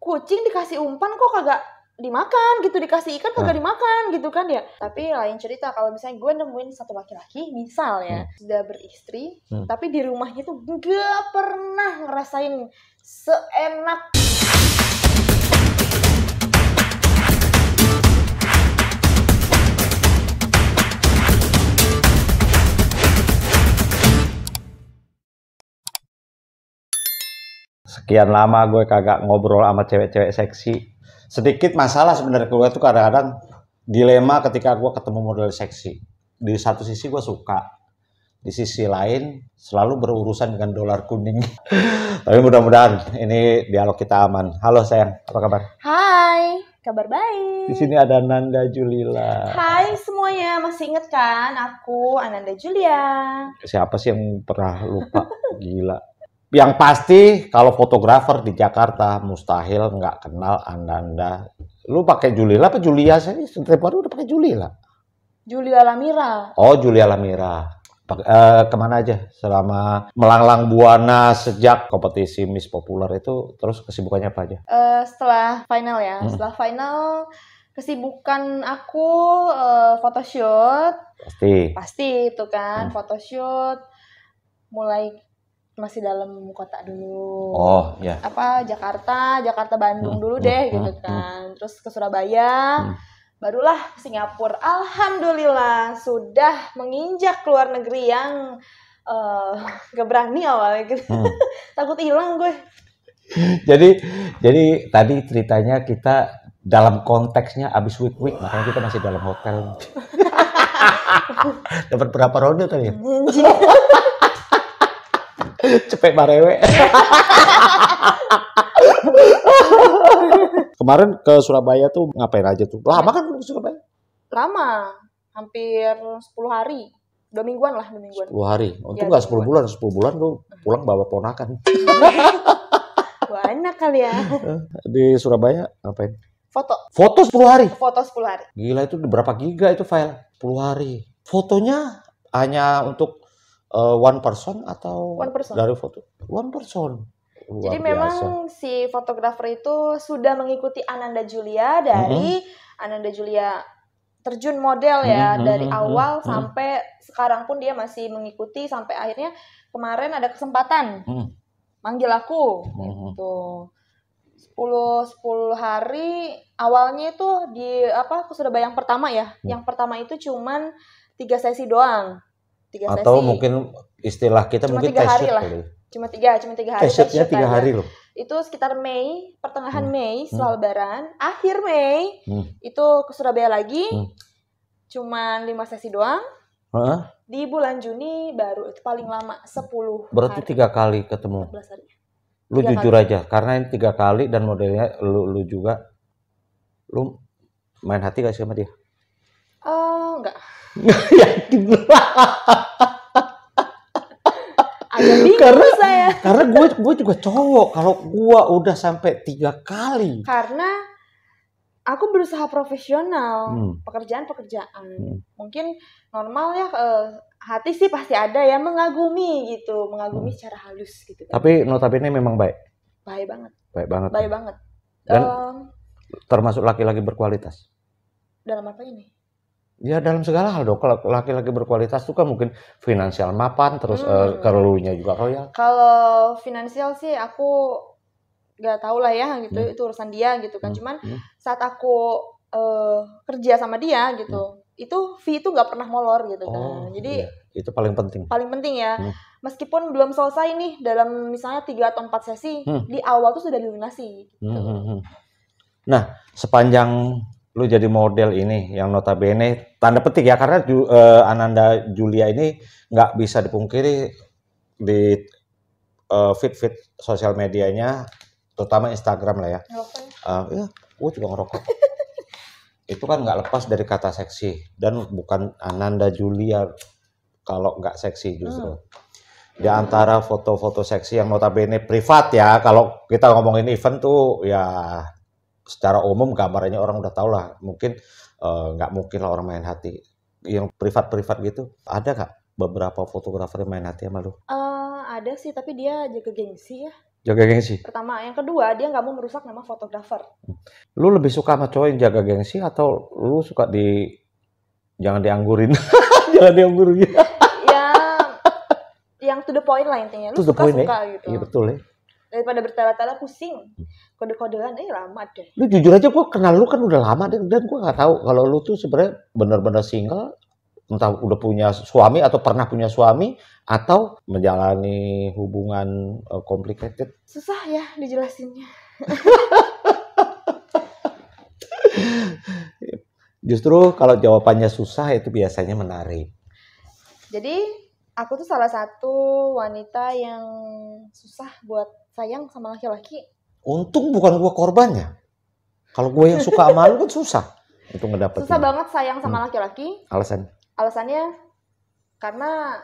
kucing dikasih umpan kok kagak dimakan gitu dikasih ikan kagak dimakan gitu kan ya tapi lain cerita kalau misalnya gue nemuin satu laki-laki misal ya hmm. sudah beristri hmm. tapi di rumahnya tuh gak pernah ngerasain seenak sekian lama gue kagak ngobrol sama cewek-cewek seksi sedikit masalah sebenarnya gue tuh kadang-kadang dilema ketika gue ketemu model seksi di satu sisi gue suka di sisi lain selalu berurusan dengan dolar kuning. Tapi mudah-mudahan ini dialog kita aman. Halo sayang, apa kabar? Hai, kabar baik. Di sini ada Nanda Julila. Hai semuanya, masih inget kan aku Ananda Julia? Siapa sih yang pernah lupa? Gila yang pasti kalau fotografer di Jakarta mustahil nggak kenal anda-anda. Lu pakai Julila apa Julia sih? Setiap hari udah pakai Julila. Julia Lamira. Oh Julia Lamira. Pake, eh, kemana aja selama melanglang buana sejak kompetisi Miss Populer itu terus kesibukannya apa aja? Uh, setelah final ya, hmm. setelah final kesibukan aku uh, photoshoot. Pasti. Pasti itu kan hmm. photoshoot mulai masih dalam kota dulu. Oh, ya. Yeah. Apa Jakarta, Jakarta Bandung hmm, dulu hmm, deh hmm, gitu hmm, kan. Hmm. Terus ke Surabaya, hmm. barulah Singapura. Alhamdulillah sudah menginjak luar negeri yang uh, eh, gak berani awalnya gitu. Hmm. Takut hilang gue. jadi jadi tadi ceritanya kita dalam konteksnya abis week week makanya kita masih dalam hotel. Dapat berapa ronde tadi? cepet barewe kemarin ke Surabaya tuh ngapain aja tuh lama nah. kan ke Surabaya lama hampir 10 hari dua mingguan lah dua mingguan Sepuluh hari Untuk oh, iya, nggak sepuluh bulan sepuluh bulan tuh hmm. pulang bawa ponakan banyak kali ya di Surabaya ngapain foto foto sepuluh hari foto sepuluh hari gila itu berapa giga itu file Sepuluh hari fotonya hanya untuk uh, one person atau one person. dari foto one person Luar Jadi biasa. memang si fotografer itu sudah mengikuti Ananda Julia mhm. dari mm -hmm. Ananda Julia terjun model ya mm -hmm. dari mhm, awal mm -hmm. sampai sekarang pun dia masih mengikuti sampai akhirnya kemarin ada kesempatan mm. manggil aku mm -hmm. sepuluh hari awalnya itu di apa aku sudah bayang pertama ya. Mm. Yang pertama itu cuman tiga sesi doang tiga atau mungkin istilah kita cuma mungkin tiga hari lah kali. cuma tiga cuma tiga hari testnya tiga hari loh itu sekitar Mei pertengahan hmm. Mei setelah hmm. Lebaran akhir Mei hmm. itu ke Surabaya lagi hmm. cuman lima sesi doang huh? di bulan Juni baru itu paling lama sepuluh berarti hari. tiga kali ketemu hari. lu tiga jujur kali. aja karena ini tiga kali dan modelnya lu lu juga lu main hati gak sih sama dia? Uh, enggak yakin agak karena, saya karena gue gue juga cowok kalau gue udah sampai tiga kali karena aku berusaha profesional hmm. pekerjaan pekerjaan hmm. mungkin normal ya eh, hati sih pasti ada ya mengagumi gitu mengagumi hmm. secara halus gitu kan. tapi notabene memang baik baik banget baik banget baik banget dan um, termasuk laki-laki berkualitas dalam apa ini Ya dalam segala hal dong. Kalau laki-laki berkualitas itu kan mungkin finansial mapan, terus eh, hmm. uh, juga royal. Kalau finansial sih aku nggak tahu lah ya gitu hmm. itu urusan dia gitu kan. Hmm. Cuman hmm. saat aku uh, kerja sama dia gitu, hmm. itu fee itu nggak pernah molor gitu kan. oh, kan. Jadi iya. itu paling penting. Paling penting ya. Hmm. Meskipun belum selesai nih dalam misalnya tiga atau empat sesi, hmm. di awal tuh sudah dilunasi. Gitu. Hmm. hmm, hmm. Nah sepanjang lu jadi model ini yang notabene tanda petik ya karena uh, Ananda Julia ini nggak bisa dipungkiri di uh, fit fit sosial medianya terutama Instagram lah ya. Uh, ya, ah, iya, gue juga ngerokok. itu kan nggak lepas dari kata seksi dan bukan Ananda Julia kalau nggak seksi justru. Hmm. Di antara foto-foto seksi yang notabene privat ya, kalau kita ngomongin event tuh ya secara umum gambarnya orang udah tau lah mungkin eh, nggak uh, mungkin lah orang main hati yang privat-privat gitu ada nggak beberapa fotografer yang main hati sama lu? Uh, ada sih tapi dia jaga gengsi ya jaga gengsi pertama yang kedua dia nggak mau merusak nama fotografer lu lebih suka sama cowok yang jaga gengsi atau lu suka di jangan dianggurin jangan dianggurin ya yang to the point lah intinya lu to suka suka eh? gitu iya betul ya daripada bertele-tele pusing kode-kodean eh lama deh lu jujur aja gue kenal lu kan udah lama deh dan gue nggak tahu kalau lu tuh sebenarnya benar-benar single entah udah punya suami atau pernah punya suami atau menjalani hubungan uh, complicated susah ya dijelasinnya justru kalau jawabannya susah itu biasanya menarik jadi aku tuh salah satu wanita yang susah buat sayang sama laki-laki. Untung bukan gue korbannya. Kalau gue yang suka sama lu kan susah itu ngedapetin. Susah banget sayang sama hmm. laki-laki. Hmm. Alasan? Alasannya karena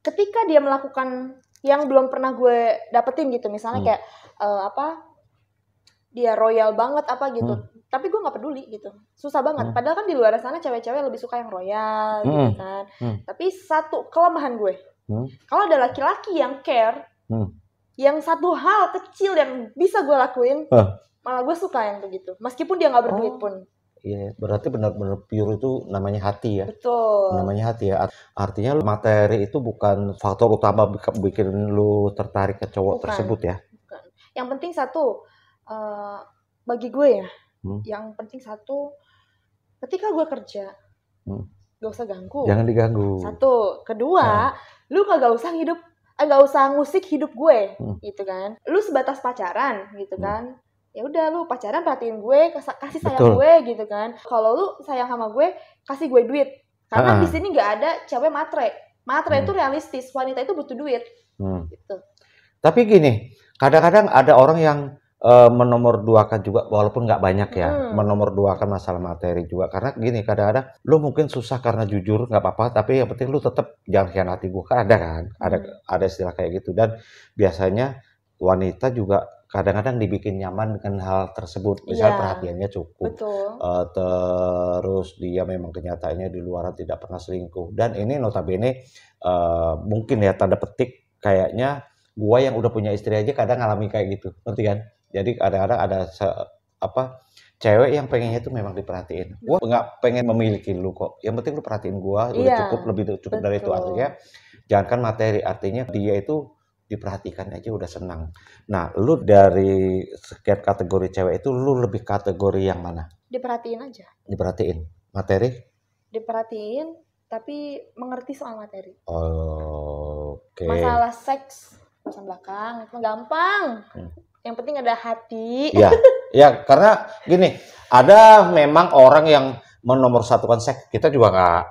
ketika dia melakukan yang belum pernah gue dapetin gitu, misalnya hmm. kayak uh, apa dia royal banget apa gitu. Hmm. Tapi gue nggak peduli gitu. Susah banget. Hmm. Padahal kan di luar sana cewek-cewek lebih suka yang royal hmm. gitu kan. Hmm. Tapi satu kelemahan gue. Hmm. Kalau ada laki-laki yang care, hmm yang satu hal kecil yang bisa gue lakuin huh? malah gue suka yang begitu meskipun dia nggak berduit oh. pun Iya, berarti benar-benar pure itu namanya hati ya. Betul. Namanya hati ya. Artinya materi itu bukan faktor utama bikin lu tertarik ke cowok bukan, tersebut ya. Bukan. Yang penting satu uh, bagi gue ya. Hmm. Yang penting satu ketika gue kerja hmm. gak usah ganggu. Jangan diganggu. Satu, kedua, nah. lu kagak usah hidup Eh, nggak usah ngusik hidup gue hmm. gitu kan lu sebatas pacaran gitu hmm. kan ya udah lu pacaran perhatiin gue kasih sayang Betul. gue gitu kan kalau lu sayang sama gue kasih gue duit karena di sini nggak ada cewek matre matre hmm. itu realistis wanita itu butuh duit hmm. gitu tapi gini kadang-kadang ada orang yang uh, menomorduakan juga walaupun nggak banyak ya hmm. menomorduakan masalah materi juga karena gini kadang-kadang lu mungkin susah karena jujur nggak apa-apa tapi yang penting lu tetap jangan khianati gue kan ada kan hmm. ada ada istilah kayak gitu dan biasanya wanita juga kadang-kadang dibikin nyaman dengan hal tersebut misal yeah. perhatiannya cukup Betul. Uh, terus dia memang kenyataannya di luar tidak pernah selingkuh dan ini notabene uh, mungkin ya tanda petik kayaknya gua yang udah punya istri aja kadang ngalami kayak gitu ngerti kan jadi kadang-kadang ada se, apa cewek yang pengennya itu memang diperhatiin. Gua nggak pengen memiliki lu kok. Yang penting lu perhatiin gua, Udah iya, cukup lebih cukup betul. dari itu artinya. Jangankan materi, artinya dia itu diperhatikan aja udah senang. Nah, lu dari sekian kategori cewek itu lu lebih kategori yang mana? Diperhatiin aja. Diperhatiin. Materi? Diperhatiin, tapi mengerti soal materi. Oh, Oke. Okay. Masalah seks, pasang belakang itu gampang. Hmm yang penting ada hati. Ya, ya karena gini, ada memang orang yang menomor menomorsatukan seks. Kita juga nggak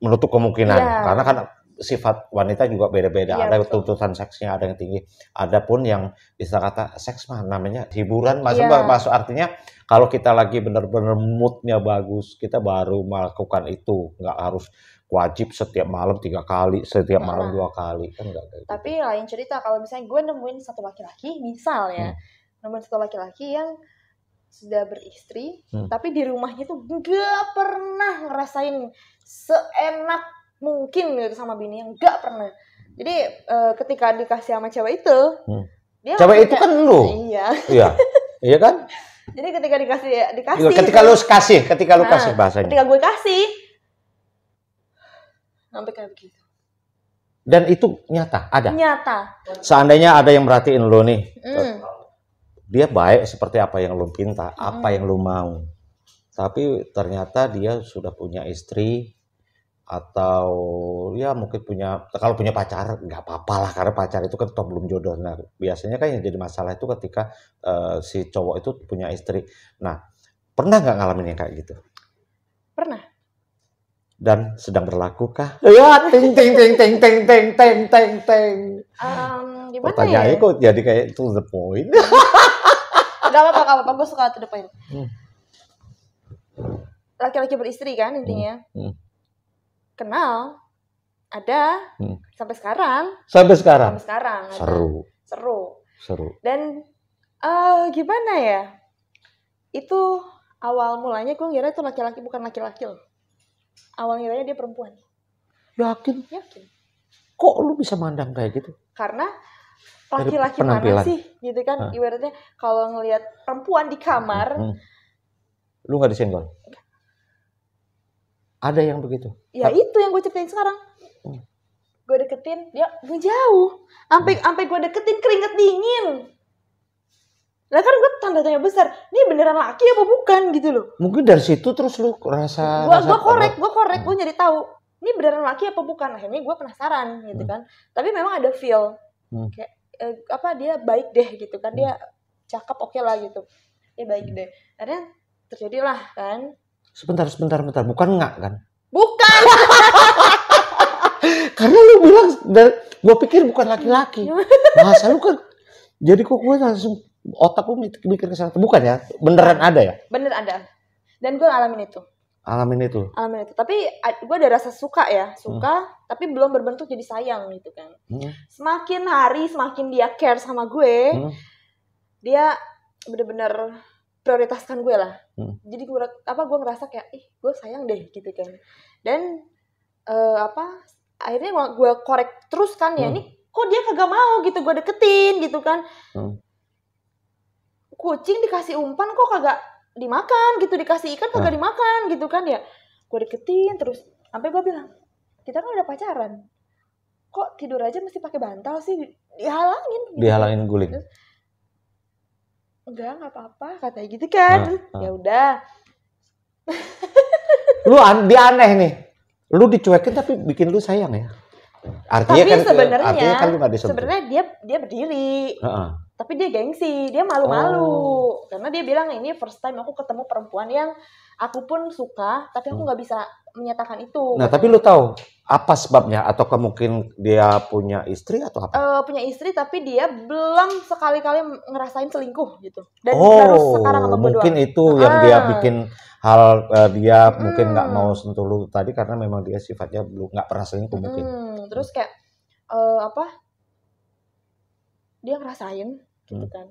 menutup kemungkinan ya. karena kan sifat wanita juga beda-beda. Ya, ada betul. tuntutan seksnya ada yang tinggi, ada pun yang bisa kata seks mah namanya hiburan. Masuk ya. masuk artinya kalau kita lagi benar-benar moodnya bagus, kita baru melakukan itu. Nggak harus wajib setiap malam tiga kali, setiap malam nah. dua kali kan enggak kayak gitu. Tapi lain cerita kalau misalnya gue nemuin satu laki-laki, misal ya, hmm. nemuin satu laki-laki yang sudah beristri, hmm. tapi di rumahnya tuh gak pernah ngerasain seenak mungkin gitu sama bini yang gak pernah. Jadi uh, ketika dikasih sama cewek itu, hmm. dia cewek itu kan lu. Iya. Iya. iya kan? Jadi ketika dikasih dikasih. Ketika lu kasih, ketika lu nah, kasih bahasanya. Ketika gue kasih, sampai kayak begitu. Dan itu nyata, ada. Nyata. Seandainya ada yang merhatiin lo nih, mm. dia baik seperti apa yang lo pinta, mm. apa yang lo mau. Tapi ternyata dia sudah punya istri atau ya mungkin punya kalau punya pacar nggak apa-apa lah karena pacar itu kan top belum jodoh. Nah biasanya kan yang jadi masalah itu ketika uh, si cowok itu punya istri. Nah pernah nggak ngalamin yang kayak gitu? Pernah dan sedang berlakukah? Ya, ya, ting ting ting ting ting ting ting ting ting. Um, gimana ya? kok jadi kayak to the point. gak apa-apa, gak apa-apa. Gue suka to the point. Hmm. Laki-laki hmm. beristri kan intinya. Hmm. hmm. Kenal, ada, hmm. sampai sekarang. Sampai sekarang. Sampai sekarang. Ada. Seru. Seru. Seru. Dan uh, gimana ya? Itu awal mulanya gue ngira itu laki-laki bukan laki-laki loh awal ngiranya dia perempuan yakin yakin kok lu bisa mandang kayak gitu karena laki-laki mana sih gitu kan Hah? ibaratnya kalau ngelihat perempuan di kamar hmm. hmm. lu nggak disenggol ada yang begitu ya Hap. itu yang gue ceritain sekarang hmm. gue deketin dia menjauh sampai hmm. sampai gue deketin keringet dingin Nah kan gue tanda tanya besar, ini beneran laki apa bukan gitu loh. Mungkin dari situ terus lu rasa. Gue gue korek, gue korek, gue hmm. nyari tahu ini beneran laki apa bukan. Akhirnya gue penasaran gitu hmm. kan. Hmm. Tapi memang ada feel hmm. kayak eh, apa dia baik deh gitu kan dia hmm. cakep oke okay lah gitu dia baik deh. Akhirnya terjadilah kan. Sebentar sebentar sebentar bukan nggak kan? Bukan. Karena lu bilang gue pikir bukan laki-laki. Masa lu kan jadi kok gue langsung otak lu mikir ke sana bukan ya beneran ada ya bener ada dan gue alamin itu alamin itu alamin itu tapi gue ada rasa suka ya suka hmm. tapi belum berbentuk jadi sayang gitu kan hmm. semakin hari semakin dia care sama gue hmm. dia bener-bener prioritaskan gue lah hmm. jadi gue apa gue ngerasa kayak ih gue sayang deh gitu kan dan uh, apa akhirnya gue korek terus kan ya hmm. kok dia kagak mau gitu gue deketin gitu kan hmm kucing dikasih umpan kok kagak dimakan gitu dikasih ikan kagak dimakan gitu kan ya gue deketin terus sampai gue bilang kita kan udah pacaran kok tidur aja mesti pakai bantal sih dihalangin gitu. dihalangin guling terus, enggak nggak apa-apa katanya gitu kan ya udah lu an aneh nih lu dicuekin tapi bikin lu sayang ya artinya tapi kan eh, sebenarnya kan sebenarnya dia dia berdiri uh -uh tapi dia gengsi dia malu-malu oh. karena dia bilang ini first time aku ketemu perempuan yang aku pun suka tapi aku hmm. nggak bisa menyatakan itu nah tapi lu tahu apa sebabnya atau mungkin dia punya istri atau apa uh, punya istri tapi dia belum sekali-kali ngerasain selingkuh gitu dan oh, baru sekarang atau mungkin berdua. itu yang ah. dia bikin hal uh, dia mungkin nggak hmm. mau sentuh lu tadi karena memang dia sifatnya belum nggak pernah selingkuh mungkin hmm. terus kayak uh, apa dia ngerasain gitu hmm. kan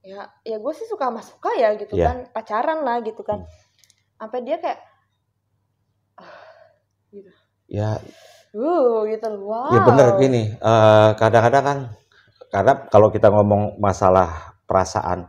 ya ya gue sih suka masuk suka ya gitu yeah. kan pacaran lah gitu kan hmm. sampai dia kayak ah, gitu ya uh gitu wow ya bener gini kadang eh, kadang-kadang kan karena kalau kita ngomong masalah perasaan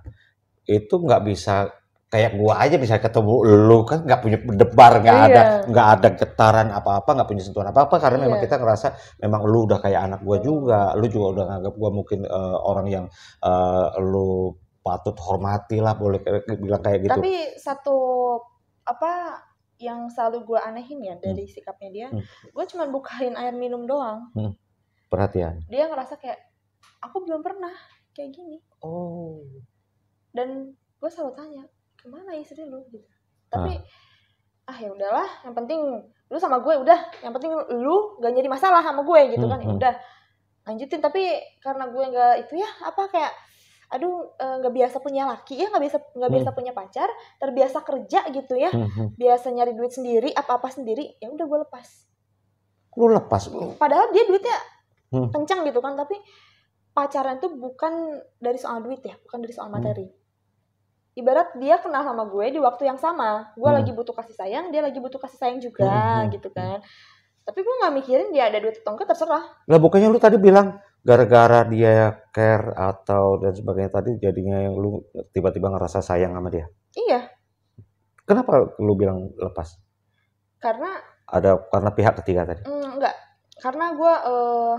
itu nggak bisa kayak gua aja bisa ketemu lu kan nggak punya berdebar nggak iya. ada nggak ada getaran apa-apa nggak punya sentuhan apa-apa karena iya. memang kita ngerasa memang lu udah kayak anak gua juga lu juga udah nganggap gua mungkin uh, orang yang uh, lu patut hormati lah boleh bilang kayak gitu tapi satu apa yang selalu gua anehin ya dari hmm. sikapnya dia hmm. gua cuma bukain air minum doang hmm. perhatian dia ngerasa kayak aku belum pernah kayak gini oh dan gue selalu tanya kemana istri lu gitu tapi ah, ah ya udahlah yang penting lu sama gue udah yang penting lu gak jadi masalah sama gue gitu hmm, kan ya hmm. udah lanjutin tapi karena gue nggak itu ya apa kayak aduh eh, nggak e, biasa punya laki ya nggak biasa nggak biasa hmm. punya pacar terbiasa kerja gitu ya hmm. hmm. biasa nyari duit sendiri apa apa sendiri ya udah gue lepas lu lepas lu padahal dia duitnya hmm. kencang gitu kan tapi pacaran tuh bukan dari soal duit ya bukan dari soal materi hmm ibarat dia kenal sama gue di waktu yang sama gue hmm. lagi butuh kasih sayang dia lagi butuh kasih sayang juga hmm. hmm. gitu kan tapi gue nggak mikirin dia ada duit atau terserah lah bukannya lu tadi bilang gara-gara dia care atau dan sebagainya tadi jadinya yang lu tiba-tiba ngerasa sayang sama dia iya kenapa lu bilang lepas karena ada karena pihak ketiga tadi enggak hmm, karena gue uh,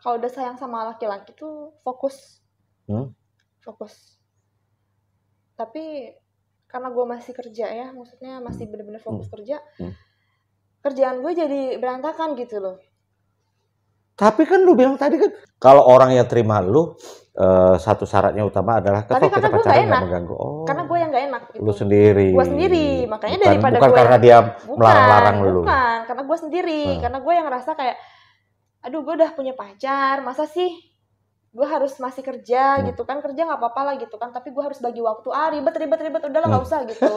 kalau udah sayang sama laki-laki tuh fokus hmm? fokus tapi karena gue masih kerja ya maksudnya masih bener-bener hmm. fokus hmm. kerja hmm. kerjaan gue jadi berantakan gitu loh tapi kan lu bilang tadi kan kalau orang yang terima lu uh, satu syaratnya utama adalah tapi kalau kita pacaran nggak mengganggu. Oh. Karena gue yang gak enak. Gitu. Lu sendiri. Gue sendiri. Makanya bukan, daripada bukan gue karena dia melarang-larang lu. Bukan, karena gue sendiri. Hmm. Karena gue yang ngerasa kayak, aduh gue udah punya pacar, masa sih gue harus masih kerja hmm. gitu kan kerja nggak apa-apa lah gitu kan tapi gue harus bagi waktu ah ribet ribet ribet udah lah hmm. nggak usah gitu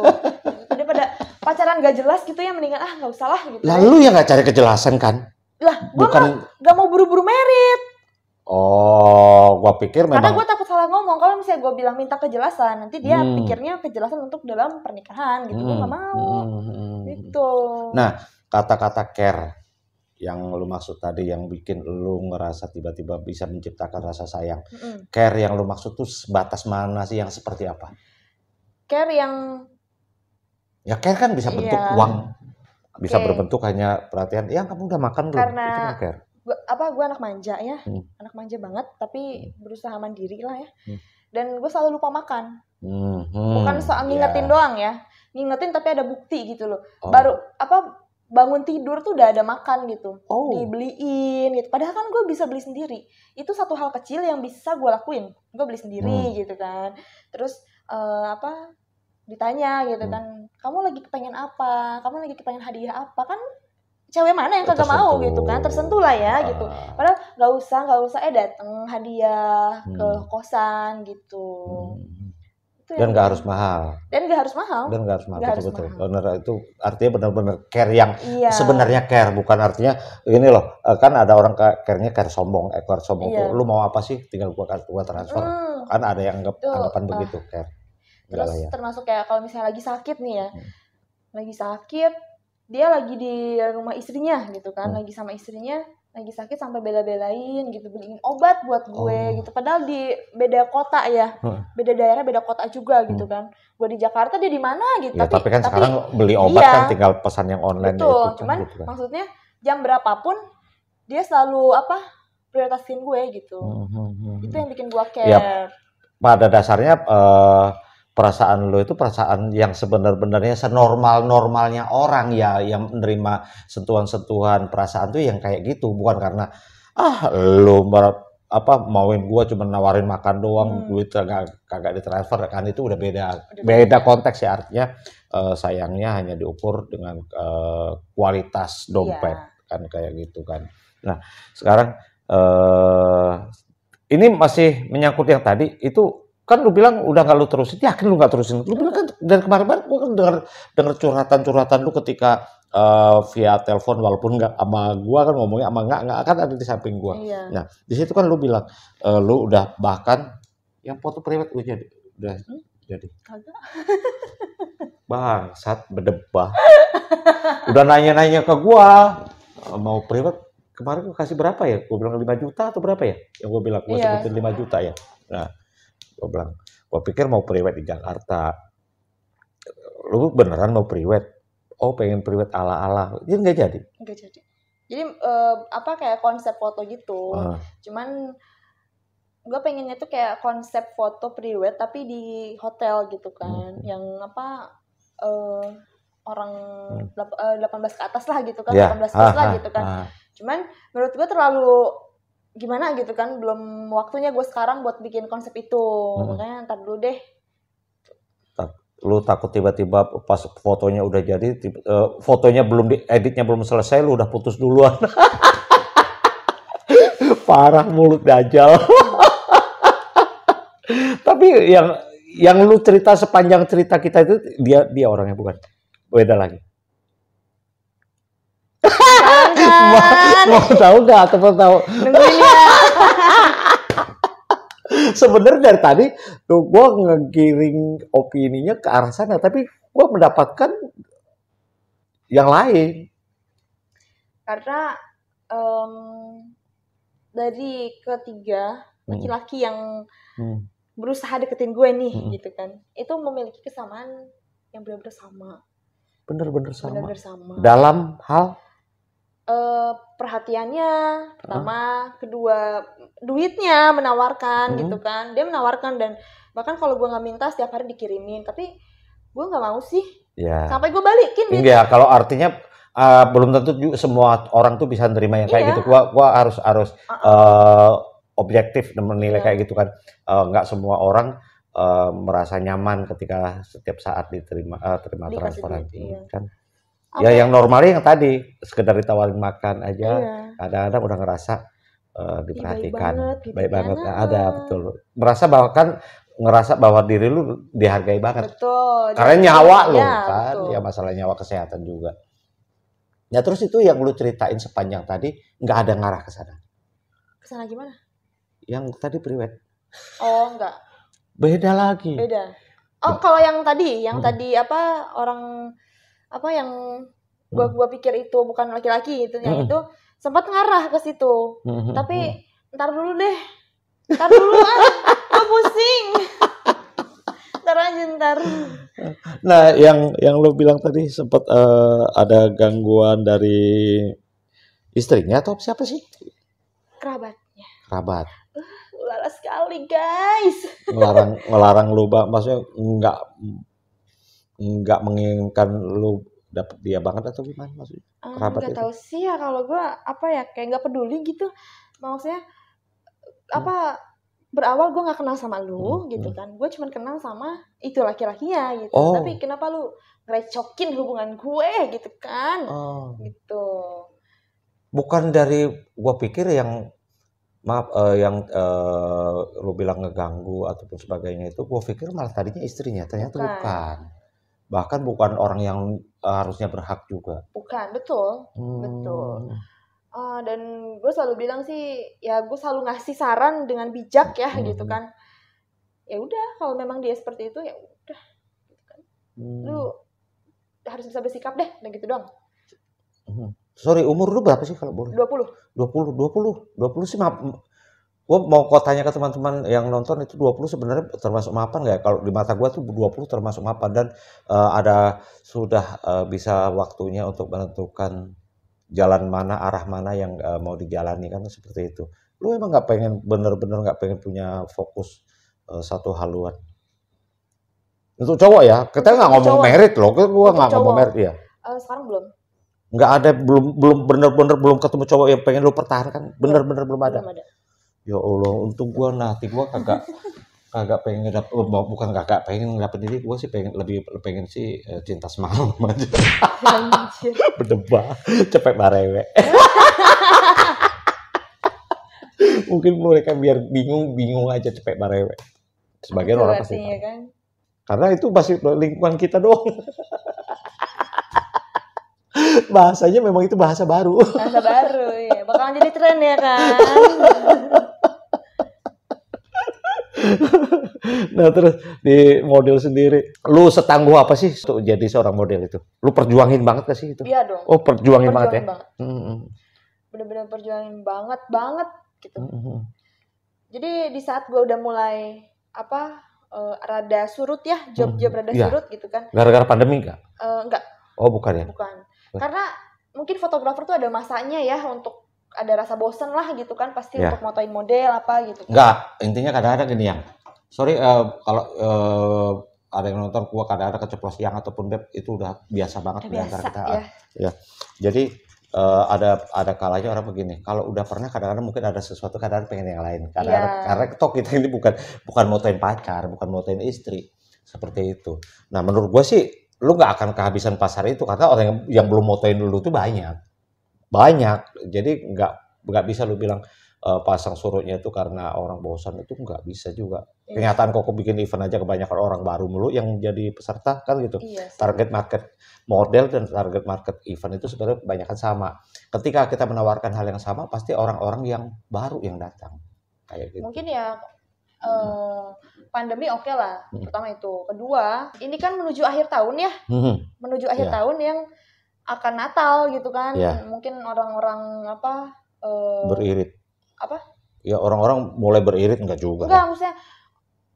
daripada pacaran gak jelas gitu ya mendingan ah nggak usah lah gitu lalu yang nggak cari kejelasan kan lah gue Bukan... nggak mau buru-buru merit Oh, gue pikir memang. Karena gue takut salah ngomong. Kalau misalnya gue bilang minta kejelasan, nanti dia hmm. pikirnya kejelasan untuk dalam pernikahan gitu. Hmm. Gue gak mau. Hmm, hmm, hmm. Gitu. Nah, kata-kata care yang lu maksud tadi yang bikin lu ngerasa tiba-tiba bisa menciptakan rasa sayang. Mm-hmm. Care yang lu maksud tuh batas mana sih yang seperti apa? Care yang Ya care kan bisa bentuk yeah. uang. Bisa okay. berbentuk hanya perhatian, ya kamu udah makan belum? Karena itu kan care. Gua, apa gue anak manja ya? Hmm. Anak manja banget tapi hmm. berusaha mandiri lah ya. Hmm. Dan gue selalu lupa makan. Hmm. hmm Bukan soal iya. ngingetin yeah. doang ya. Ngingetin tapi ada bukti gitu loh. Oh. Baru apa bangun tidur tuh udah ada makan gitu oh. dibeliin gitu padahal kan gue bisa beli sendiri itu satu hal kecil yang bisa gue lakuin gue beli sendiri hmm. gitu kan terus uh, apa ditanya gitu hmm. kan kamu lagi kepengen apa kamu lagi kepengen hadiah apa kan cewek mana yang kagak mau gitu kan tersentuh lah ya uh. gitu padahal nggak usah nggak usah eh dateng hadiah hmm. ke kosan gitu hmm dan nggak harus mahal dan nggak harus mahal dan nggak harus mahal gak betul harus betul mahal. owner itu artinya benar-benar care yang iya. sebenarnya care bukan artinya ini loh eh, kan ada orang care-nya care sombong ekor sombong iya. lu mau apa sih tinggal gua gua transfer mm. kan ada yang anggap anggapan uh. begitu care terus ya. termasuk kayak kalau misalnya lagi sakit nih ya hmm. lagi sakit dia lagi di rumah istrinya gitu kan hmm. lagi sama istrinya lagi sakit sampai bela-belain gitu beliin obat buat gue oh. gitu padahal di beda kota ya beda daerah beda kota juga hmm. gitu kan gue di Jakarta dia di mana gitu ya, tapi, tapi kan tapi, sekarang beli iya. obat iya, kan tinggal pesan yang online gitu ya itu kan cuman gitu kan. maksudnya jam berapapun dia selalu apa prioritasin gue gitu hmm, hmm, hmm. itu hmm. yang bikin gue ya, care ya, pada dasarnya uh, perasaan lo itu perasaan yang sebenar-benarnya senormal-normalnya orang ya yang menerima sentuhan-sentuhan perasaan tuh yang kayak gitu bukan karena ah lo apa mauin gua cuma nawarin makan doang hmm. duit kagak kagak ditransfer kan itu udah beda udah beda konteks ya artinya uh, sayangnya hanya diukur dengan uh, kualitas dompet yeah. kan kayak gitu kan nah sekarang uh, ini masih menyangkut yang tadi itu kan lu bilang udah gak lu terusin yakin lu gak terusin lu bilang kan dari kemarin-kemarin gua kan dengar dengar curhatan-curhatan lu ketika uh, via telepon walaupun nggak sama gua kan ngomongnya sama nggak nggak kan ada di samping gua iya. nah di situ kan lu bilang uh, lu udah bahkan yang foto private gua jadi udah hmm? jadi bangsat berdebah udah nanya-nanya ke gua eh, mau private kemarin gue kasih berapa ya? gua bilang 5 juta atau berapa ya? Yang gue bilang, gua iya. sebutin 5 juta ya. Nah, gue bilang gue pikir mau priwet di Jakarta lu beneran mau priwet oh pengen priwet ala ala jadi nggak jadi nggak jadi jadi uh, apa kayak konsep foto gitu uh. cuman gue pengennya tuh kayak konsep foto priwet tapi di hotel gitu kan hmm. yang apa uh, orang hmm. 18 eh, ke atas lah gitu kan yeah. Ya. 18 plus ah, lah ah, gitu kan ah. cuman menurut gue terlalu gimana gitu kan belum waktunya gue sekarang buat bikin konsep itu hmm. makanya ntar dulu deh lu takut tiba-tiba pas fotonya udah jadi tiba, uh, eh, fotonya belum di editnya belum selesai lu udah putus duluan parah mulut dajal tapi yang yang lu cerita sepanjang cerita kita itu dia dia orangnya bukan beda lagi mau tahu nggak atau mau tahu? Nungguin ya. Sebenarnya dari tadi tuh gue ngegiring nya ke arah sana, tapi gue mendapatkan yang lain. Karena um, dari ketiga hmm. laki-laki yang hmm. berusaha deketin gue nih, hmm. gitu kan, itu memiliki kesamaan yang benar-benar sama. Benar-benar sama. sama. Dalam hal uh, perhatiannya pertama, huh? kedua duitnya menawarkan hmm. gitu kan. Dia menawarkan dan bahkan kalau gue nggak minta setiap hari dikirimin, tapi gue nggak mau sih. Ya. Sampai gue balikin. gitu ya kalau artinya uh, belum tentu semua orang tuh bisa nerima yang kayak iya. gitu. gue gua harus harus uh -uh. Uh, objektif menilai yeah. kayak gitu kan. Eh, nggak uh, semua orang uh, merasa nyaman ketika setiap saat diterima uh, terima Dikasih transferan hmm, iya. kan. Okay. Ya yang normalnya yang tadi sekedar ditawarin makan aja. kadang iya. Kadang-kadang udah ngerasa uh, diperhatikan, ya, baik banget, gitu baik ya. banget. Nah, ada betul. Merasa bahkan ngerasa bahwa diri lu dihargai banget. Betul. Karena nyawa ya, lu iya, kan, betul. ya masalah nyawa kesehatan juga. Ya terus itu yang lu ceritain sepanjang tadi nggak ada ngarah ke sana. Ke sana gimana? Yang tadi priwet. Oh, enggak. Beda lagi. Beda. Oh, kalau yang tadi, yang hmm. tadi apa orang apa yang gua hmm. gua pikir itu bukan laki-laki itu yang hmm. itu sempat ngarah ke situ hmm, tapi ntar dulu deh ntar dulu ah gua pusing ntar aja ntar nah yang yang lo bilang tadi sempat uh, ada gangguan dari istrinya atau siapa sih kerabatnya kerabat uh, sekali guys ngelarang ngelarang lo maksudnya nggak nggak menginginkan lu dapet dia banget atau gimana maksudnya? Ah, Kerabat uh, gak tahu sih ya kalau gue apa ya kayak nggak peduli gitu maksudnya hmm. apa berawal gue nggak kenal sama lu hmm. gitu hmm. kan gue cuman kenal sama itu laki-lakinya gitu oh. tapi kenapa lu recokin hubungan gue gitu kan oh. gitu bukan dari gue pikir yang maaf uh, yang uh, lu bilang ngeganggu ataupun sebagainya itu gue pikir malah tadinya istrinya ternyata bukan, bukan bahkan bukan orang yang eh, harusnya berhak juga bukan betul hmm. betul uh, dan gue selalu bilang sih ya gue selalu ngasih saran dengan bijak ya hmm. gitu kan ya udah kalau memang dia seperti itu ya udah gitu kan hmm. lu harus bisa bersikap deh dan gitu doang hmm. sorry umur lu berapa sih kalau boleh 20 20 20 20 sih maaf gue mau kau tanya ke teman-teman yang nonton itu 20 sebenarnya termasuk mapan nggak ya? Kalau di mata gue tuh 20 termasuk mapan dan uh, ada sudah uh, bisa waktunya untuk menentukan jalan mana arah mana yang uh, mau dijalani kan seperti itu. Lu emang nggak pengen bener-bener nggak pengen punya fokus uh, satu haluan. Untuk cowok ya, kita nggak ngomong merit loh, kita gue nggak ngomong merit ya. Uh, sekarang belum. Nggak ada belum belum bener-bener belum ketemu cowok yang pengen lu pertahankan, bener-bener belum ada. Belum ada ya Allah untung gua nanti gua kagak kagak pengen dapet, oh, bukan kagak pengen dapet ini gue sih pengen lebih pengen sih eh, cinta semalam aja berdebat cepet barewe mungkin mereka biar bingung bingung aja cepet barewe Sebagai orang pasti ya kan? karena itu masih lingkungan kita doang bahasanya memang itu bahasa baru bahasa baru ya bakal jadi tren ya kan nah terus di model sendiri, lu setangguh apa sih untuk jadi seorang model itu? Lu perjuangin banget gak sih itu? Iya dong. Oh perjuangin, ya? perjuangin banget Banget. Bener-bener perjuangin banget banget gitu. Hmm. Jadi di saat gua udah mulai apa uh, rada surut ya job-job rada ya. surut gitu kan? Gara-gara pandemi gak? Uh, enggak. Eh, oh bukan ya? Bukan. Karena mungkin fotografer tuh ada masanya ya untuk ada rasa bosen lah gitu kan pasti yeah. untuk motoin model apa gitu. Kan. Enggak, intinya kadang-kadang gini yang sorry uh, kalau uh, ada yang nonton kuah kadang-kadang keceplos yang ataupun beb itu udah biasa banget udah di antara kita. Ya. ya. Jadi uh, ada ada kalanya orang begini. Kalau udah pernah kadang-kadang mungkin ada sesuatu kadang-kadang pengen yang lain. Kadang -kadang, yeah. Karena toh kita ini bukan bukan motoin pacar, bukan motoin istri seperti itu. Nah menurut gua sih lu nggak akan kehabisan pasar itu karena orang yang, yang belum motoin dulu tuh banyak banyak jadi nggak nggak bisa lu bilang uh, pasang surutnya itu karena orang bosan itu nggak bisa juga. iya. Kenyataan kok bikin event aja kebanyakan orang baru mulu yang jadi peserta kan gitu. iya, Target market model dan target market event itu sebenarnya kebanyakan sama. Ketika kita menawarkan hal yang sama, pasti orang-orang yang baru yang datang. Kayak gitu. Mungkin ya uh... pandemi oke okay lah, hmm. pertama itu. Kedua, ini kan menuju akhir tahun ya, hmm. menuju akhir yeah. tahun yang akan Natal gitu kan ya. mungkin orang-orang apa uh, beririt apa ya orang-orang mulai beririt enggak juga enggak kan? maksudnya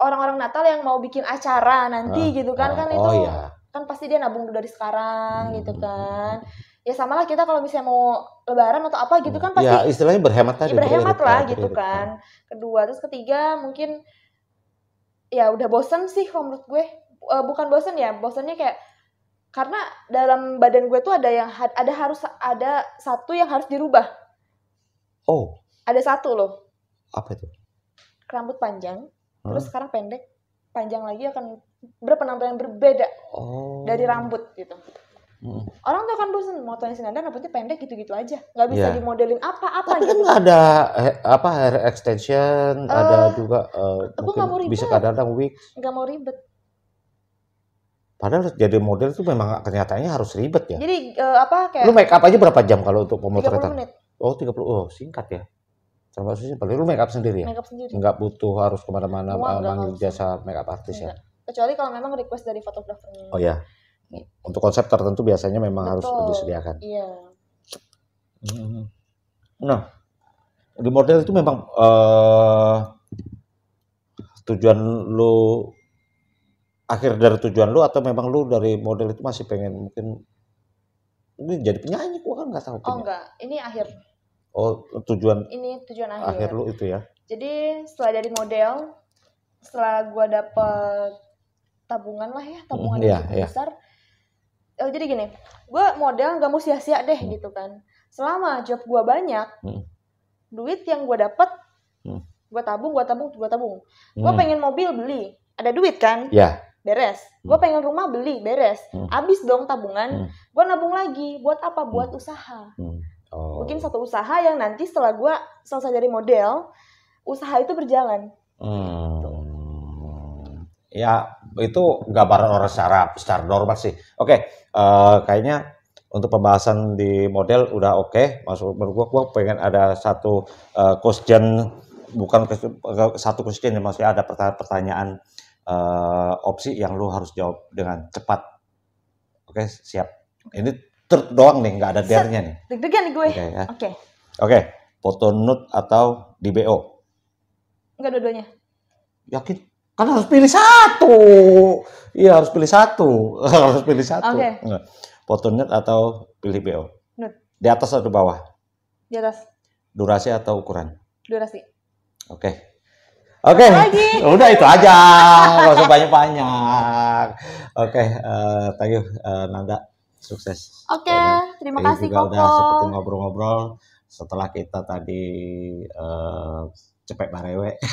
orang-orang Natal yang mau bikin acara nanti nah, gitu kan nah, kan oh, itu ya. kan pasti dia nabung dari sekarang hmm. gitu kan ya samalah kita kalau misalnya mau Lebaran atau apa gitu kan pasti ya istilahnya berhemat tadi ya, berhemat lah beririt, ah, gitu beririt. Ah. kan kedua terus ketiga mungkin ya udah bosen sih kalau menurut gue eh, bukan bosen ya bosennya kayak karena dalam badan gue tuh ada yang ada harus ada satu yang harus dirubah. Oh. Ada satu loh. Apa itu? Rambut panjang, hmm? terus sekarang pendek, panjang lagi akan berpenampilan berbeda oh. dari rambut gitu. Hmm. Orang tuh akan bosan mau Tony Sinanda rambutnya pendek gitu-gitu aja, nggak bisa yeah. dimodelin apa-apa. Tapi gitu. kan ada eh, apa hair extension, uh, ada eh, juga. Uh, aku mau ribet. Bisa kadang-kadang wig. Nggak mau ribet Padahal jadi model itu memang kenyataannya harus ribet ya. Jadi uh, apa kayak Lu make up aja berapa jam kalau untuk pemotretan? 30 menit. Oh, 30. Oh, singkat ya. Termasuk sih paling lu make up sendiri ya? Make up sendiri. Enggak butuh harus kemana mana eh, manggil jasa make up artis ya. Kecuali kalau memang request dari fotografernya. Oh ya. Untuk konsep tertentu biasanya memang Betul. harus disediakan. Iya. Mm-hmm. Nah, di model itu memang uh, tujuan lu akhir dari tujuan lu atau memang lu dari model itu masih pengen mungkin ini jadi penyanyi gua kan nggak tahu oh, penyanyi. oh enggak ini akhir oh tujuan ini tujuan akhir akhir lu itu ya jadi setelah jadi model setelah gua dapet tabungan lah ya tabungan mm, yang iya. besar oh, jadi gini gua model nggak mau sia-sia deh hmm. gitu kan selama job gua banyak hmm. duit yang gua dapet hmm. gua tabung gua tabung gua tabung gue hmm. pengen mobil beli ada duit kan ya beres. Hmm. Gue pengen rumah beli, beres. Hmm. Abis dong tabungan, hmm. gue nabung lagi. Buat apa? Hmm. Buat usaha. Oh. Mungkin satu usaha yang nanti setelah gue selesai dari model, usaha itu berjalan. Gitu. Hmm. Ya itu gambaran orang secara secara normal sih. Oke, okay. uh, eh, kayaknya untuk pembahasan di model udah oke. Okay. Masuk menurut gue, gue pengen ada satu uh, question bukan eh, satu question ya, maksudnya ada pertanyaan uh, opsi yang lu harus jawab dengan cepat. Oke, okay, siap. Ini ter doang nih, nggak ada dernya nih. Deg-degan nih gue. Oke. Okay, ya. Oke, okay. okay. foto nude atau di BO? Enggak dua-duanya. Yakin? Kan harus pilih satu. Iya, harus pilih satu. harus pilih satu. Oke. Okay. Foto nude atau pilih BO? Nude. Di atas atau di bawah? Di atas. Durasi atau ukuran? Durasi. Oke. Okay Oke, okay. udah itu aja, nggak usah banyak-banyak. Oke, okay, uh, eh, thank you uh, Nanda, sukses. Oke, okay, terima kasih juga Koko. udah seperti ngobrol-ngobrol setelah kita tadi uh, cepet barewe.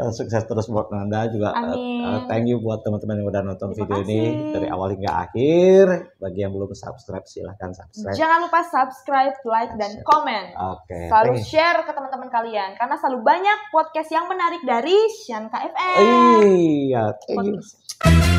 uh, sukses terus buat Nanda juga. Eh, Amin. Uh, thank you buat teman-teman yang udah nonton Terima video kasih. ini dari awal hingga akhir. Bagi yang belum subscribe silahkan subscribe. Jangan lupa subscribe, like dan share. komen. Oke. Okay. Selalu thank share ke teman-teman kalian karena selalu banyak podcast yang menarik dari Shanka FM. Iya, thank you.